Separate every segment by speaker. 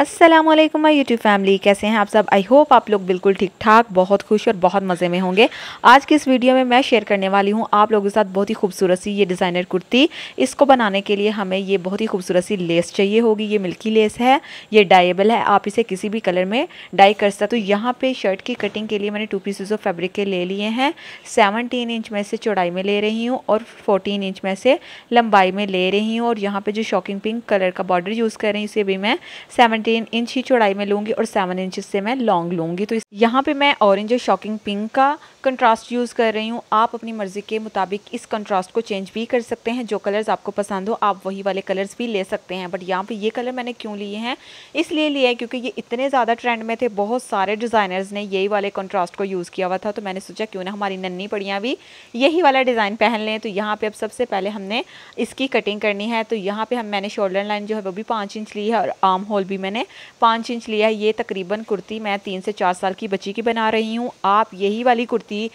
Speaker 1: Aslam my YouTube family कैसे हैं आप सब आई होप आप लोग बिल्कुल ठीक ठाक बहुत खुश और बहुत मज़े में होंगे आज की इस वीडियो में मैं शेयर करने वाली हूँ आप लोगों के साथ बहुत ही खूबसूरत सी ये डिज़ाइनर कुर्ती इसको बनाने के लिए हमें ये बहुत ही खूबसूरत सी लेस चाहिए होगी ये मिल्की लेस है ये डाइबल है आप इसे किसी भी कलर में डाई कर सकते हो तो यहाँ पर शर्ट की कटिंग के लिए मैंने टू पीसेज ऑफ फैब्रिक के ले लिए हैं सेवनटीन इंच में से चौड़ाई में ले रही हूँ और फोर्टीन इंच में से लंबाई में ले रही हूँ और यहाँ पर जो शॉकिंग पिंक कलर का बॉर्डर यूज़ कर रही हूँ इसे भी मैं सेवनटीन तीन इंच ही चौड़ाई में लूँगी और सेवन इंच से मैं लॉन्ग लूँगी तो यहाँ पे मैं ऑरेंज और शॉकिंग पिंक का कंट्रास्ट यूज़ कर रही हूँ आप अपनी मर्ज़ी के मुताबिक इस कंट्रास्ट को चेंज भी कर सकते हैं जो कलर्स आपको पसंद हो आप वही वाले कलर्स भी ले सकते हैं बट यहाँ पर ये कलर मैंने क्यों लिए हैं इसलिए लिए है क्योंकि ये इतने ज़्यादा ट्रेंड में थे बहुत सारे डिज़ाइनर्स ने यही वाले कंट्रास्ट को यूज़ किया हुआ था तो मैंने सोचा क्यों ना हमारी नन्नी पड़ियाँ भी यही वाला डिज़ाइन पहन लें तो यहाँ पर अब सबसे पहले हमने इसकी कटिंग करनी है तो यहाँ पर हम मैंने शोल्डर लाइन जो है वो भी पाँच इंच ली है और आर्म होल भी मैंने मैंने पाँच इंच लिया है ये तकरीबन कुर्ती मैं तीन से चार साल की बच्ची की बना रही हूँ आप यही वाली कुर्ती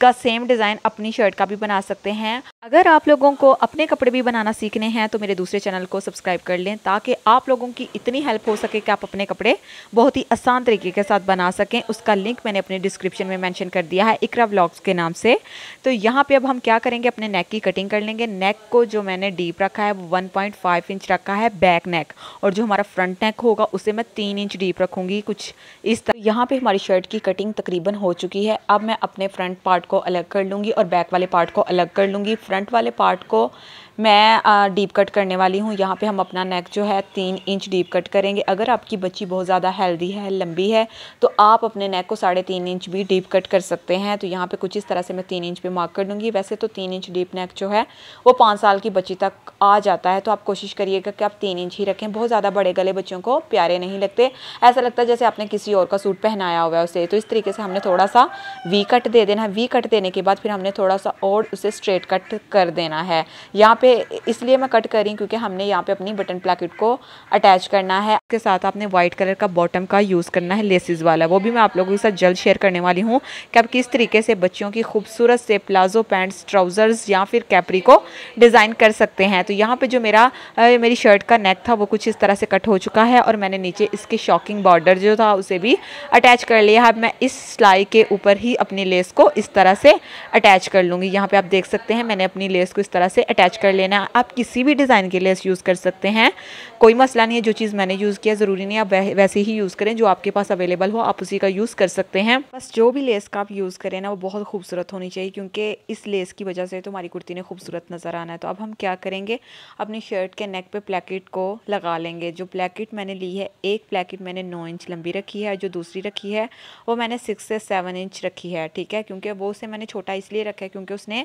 Speaker 1: का सेम डिज़ाइन अपनी शर्ट का भी बना सकते हैं अगर आप लोगों को अपने कपड़े भी बनाना सीखने हैं तो मेरे दूसरे चैनल को सब्सक्राइब कर लें ताकि आप लोगों की इतनी हेल्प हो सके कि आप अपने कपड़े बहुत ही आसान तरीके के साथ बना सकें उसका लिंक मैंने अपने डिस्क्रिप्शन में मैंशन कर दिया है इकरा ब्लॉग्स के नाम से तो यहाँ पे अब हम क्या करेंगे अपने नेक की कटिंग कर लेंगे नेक को जो मैंने डीप रखा है वो वन इंच रखा है बैक नेक और जो हमारा फ्रंट नेक होगा उसे मैं तीन इंच डीप रखूँगी कुछ इस तरह यहाँ पर हमारी शर्ट की कटिंग तकरीबन हो चुकी है अब मैं अपने फ्रंट पार्ट पार्ट को अलग कर लूँगी और बैक वाले पार्ट को अलग कर लूँगी फ्रंट वाले पार्ट को मैं डीप कट करने वाली हूँ यहाँ पे हम अपना नेक जो है तीन इंच डीप कट करेंगे अगर आपकी बच्ची बहुत ज़्यादा हेल्दी है लंबी है तो आप अपने नेक को साढ़े तीन इंच भी डीप कट कर सकते हैं तो यहाँ पर कुछ इस तरह से मैं तीन इंच पे मार्क कर दूँगी वैसे तो तीन इंच डीप नेक जो है वो पाँच साल की बच्ची तक आ जाता है तो आप कोशिश करिएगा कि आप तीन इंच ही रखें बहुत ज़्यादा बड़े गले बच्चों को प्यारे नहीं लगते ऐसा लगता है जैसे आपने किसी और का सूट पहनाया हुआ है उसे तो इस तरीके से हमने थोड़ा सा वी कट दे देना है वी कट देने के बाद फिर हमने थोड़ा सा और उसे स्ट्रेट कट कर देना है यहाँ पे इसलिए मैं कट करी क्योंकि हमने यहाँ पे अपनी बटन प्लाकेट को अटैच करना है उसके साथ आपने व्हाइट कलर का बॉटम का यूज़ करना है लेसिस वाला वो भी मैं आप लोगों के साथ जल्द शेयर करने वाली हूँ कि आप किस तरीके से बच्चों की खूबसूरत से प्लाजो पैंट्स ट्राउज़र्स या फिर कैपरी को डिज़ाइन कर सकते हैं तो यहाँ पर जो मेरा मेरी शर्ट का नेक था वो कुछ इस तरह से कट हो चुका है और मैंने नीचे इसके शॉकिंग बॉर्डर जो था उसे भी अटैच कर लिया अब मैं इस सिलाई के ऊपर ही अपनी लेस को इस तरह से अटैच कर लूँगी यहाँ पर आप देख सकते हैं मैंने अपनी लेस को इस तरह से अटैच कर लेना आप किसी भी डिज़ाइन के लिए यूज़ कर सकते हैं कोई मसला नहीं है जो चीज़ मैंने यूज़ किया ज़रूरी नहीं आप वैसे ही यूज़ करें जो आपके पास अवेलेबल हो आप उसी का यूज़ कर सकते हैं बस जो भी लेस का आप यूज़ करें ना वो बहुत खूबसूरत होनी चाहिए क्योंकि इस लेस की वजह से तुम्हारी कुर्ती ने खूबसूरत नज़र आना है तो अब हम क्या करेंगे अपनी शर्ट के नेक पर प्लेकेट को लगा लेंगे जो प्लेकेट मैंने ली है एक प्लेकेट मैंने नौ इंच लंबी रखी है जो दूसरी रखी है वो मैंने सिक्स से सेवन इंच रखी है ठीक है क्योंकि वो उसे मैंने छोटा इसलिए रखा है क्योंकि उसने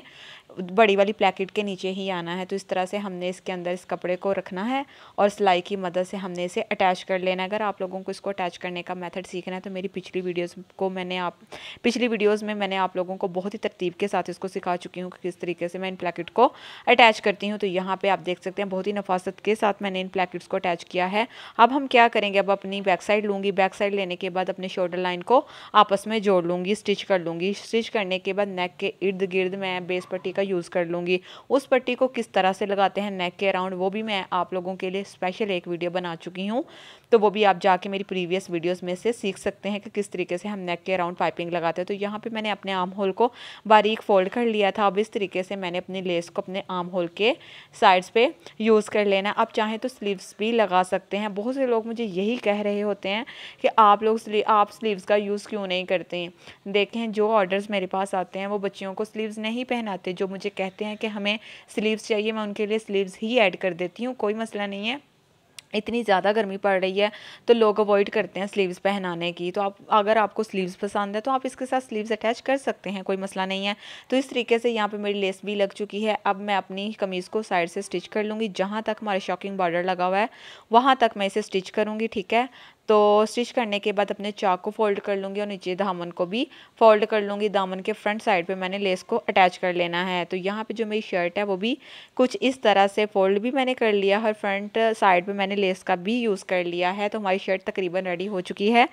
Speaker 1: बड़ी वाली प्लेकेट के नीचे ही आना है है तो इस तरह से हमने इसके अंदर इस कपड़े को रखना है और सिलाई की मदद से हमने इसे अटैच कर लेना अगर आप लोगों को इसको अटैच करने का मेथड सीखना है तो मेरी पिछली वीडियोस को मैंने आप पिछली वीडियोस में मैंने आप लोगों को बहुत ही तरतीब के साथ इसको सिखा चुकी हूँ कि किस तरीके से मैं इन प्लेकेट को अटैच करती हूँ तो यहाँ पर आप देख सकते हैं बहुत ही नफासत के साथ मैंने इन प्लेकेट्स को अटैच किया है अब हम क्या करेंगे अब अपनी बैक साइड लूँगी बैक साइड लेने के बाद अपने शोल्डर लाइन को आपस में जोड़ लूँगी स्टिच कर लूँगी स्टिच करने के बाद नेक के इर्द गिर्द मैं बेस पट्टी का यूज़ कर लूँगी उस पट्टी को किस तरह से लगाते हैं नेक के अराउंड वो भी मैं आप लोगों के लिए स्पेशल एक वीडियो बना चुकी हूँ तो वो भी आप जाके मेरी प्रीवियस वीडियोस में से सीख सकते हैं कि किस तरीके से हम नेक के अराउंड पाइपिंग लगाते हैं तो यहाँ पे मैंने अपने आर्म होल को बारीक फोल्ड कर लिया था अब इस तरीके से मैंने अपनी लेस को अपने आर्म होल के साइड्स पे यूज़ कर लेना आप चाहें तो स्लीव्स भी लगा सकते हैं बहुत से लोग मुझे यही कह रहे होते हैं कि आप लोग आप स्लीव्स का यूज़ क्यों नहीं करते हैं देखें जो ऑर्डर्स मेरे पास आते हैं वो बच्चियों को स्लीव्स नहीं पहनाते जो मुझे कहते हैं कि हमें स्लीव्स चाहिए मैं उनके लिए स्लीव्स ही ऐड कर देती हूँ कोई मसला नहीं है इतनी ज़्यादा गर्मी पड़ रही है तो लोग अवॉइड करते हैं स्लीव्स पहनाने की तो आप अगर आपको स्लीव्स पसंद है तो आप इसके साथ स्लीव्स अटैच कर सकते हैं कोई मसला नहीं है तो इस तरीके से यहाँ पे मेरी लेस भी लग चुकी है अब मैं अपनी कमीज़ को साइड से स्टिच कर लूँगी जहाँ तक हमारा शॉकिंग बॉर्डर लगा हुआ है वहाँ तक मैं इसे स्टिच करूँगी ठीक है तो स्टिच करने के बाद अपने चाक को फोल्ड कर लूँगी और नीचे दामन को भी फोल्ड कर लूँगी दामन के फ्रंट साइड पे मैंने लेस को अटैच कर लेना है तो यहाँ पे जो मेरी शर्ट है वो भी कुछ इस तरह से फोल्ड भी मैंने कर लिया और फ्रंट साइड पे मैंने लेस का भी यूज़ कर लिया है तो हमारी शर्ट तकरीबन रेडी हो चुकी है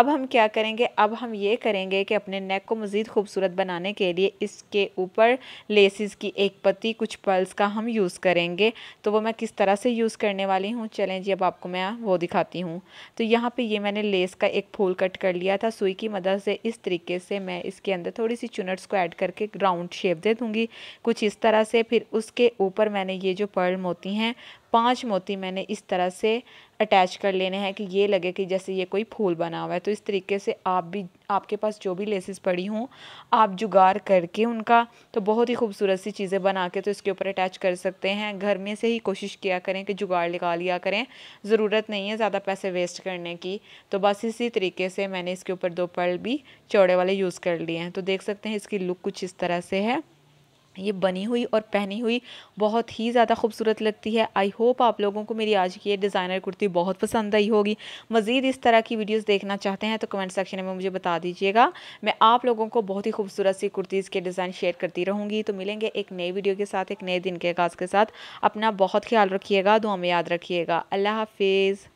Speaker 1: अब हम क्या करेंगे अब हम ये करेंगे कि अपने नेक को मज़ीद खूबसूरत बनाने के लिए इसके ऊपर लेसिस की एक पत्ती कुछ पल्स का हम यूज़ करेंगे तो वो मैं किस तरह से यूज़ करने वाली हूँ चलें जी अब आपको मैं वो दिखाती हूँ तो यहाँ पे ये मैंने लेस का एक फूल कट कर लिया था सुई की मदद से इस तरीके से मैं इसके अंदर थोड़ी सी चुनट्स को ऐड करके राउंड शेप दे दूँगी कुछ इस तरह से फिर उसके ऊपर मैंने ये जो पर्ल मोती हैं पांच मोती मैंने इस तरह से अटैच कर लेने हैं कि ये लगे कि जैसे ये कोई फूल बना हुआ है तो इस तरीके से आप भी आपके पास जो भी लेसेस पड़ी हों आप जुगाड़ करके उनका तो बहुत ही खूबसूरत सी चीज़ें बना के तो इसके ऊपर अटैच कर सकते हैं घर में से ही कोशिश किया करें कि जुगाड़ लगा लिया करें ज़रूरत नहीं है ज़्यादा पैसे वेस्ट करने की तो बस इसी तरीके से मैंने इसके ऊपर दो पर्ल भी चौड़े वाले यूज़ कर लिए हैं तो देख सकते हैं इसकी लुक कुछ इस तरह से है ये बनी हुई और पहनी हुई बहुत ही ज़्यादा खूबसूरत लगती है आई होप आप लोगों को मेरी आज की ये डिज़ाइनर कुर्ती बहुत पसंद आई होगी मज़ीद इस तरह की वीडियोस देखना चाहते हैं तो कमेंट सेक्शन में मुझे बता दीजिएगा मैं आप लोगों को बहुत ही खूबसूरत सी कुर्तीज़ के डिज़ाइन शेयर करती रहूँगी तो मिलेंगे एक नए वीडियो के साथ एक नए दिन के आगाज़ के साथ अपना बहुत ख्याल रखिएगा दुआ में याद रखिएगा अल्लाह हाफिज़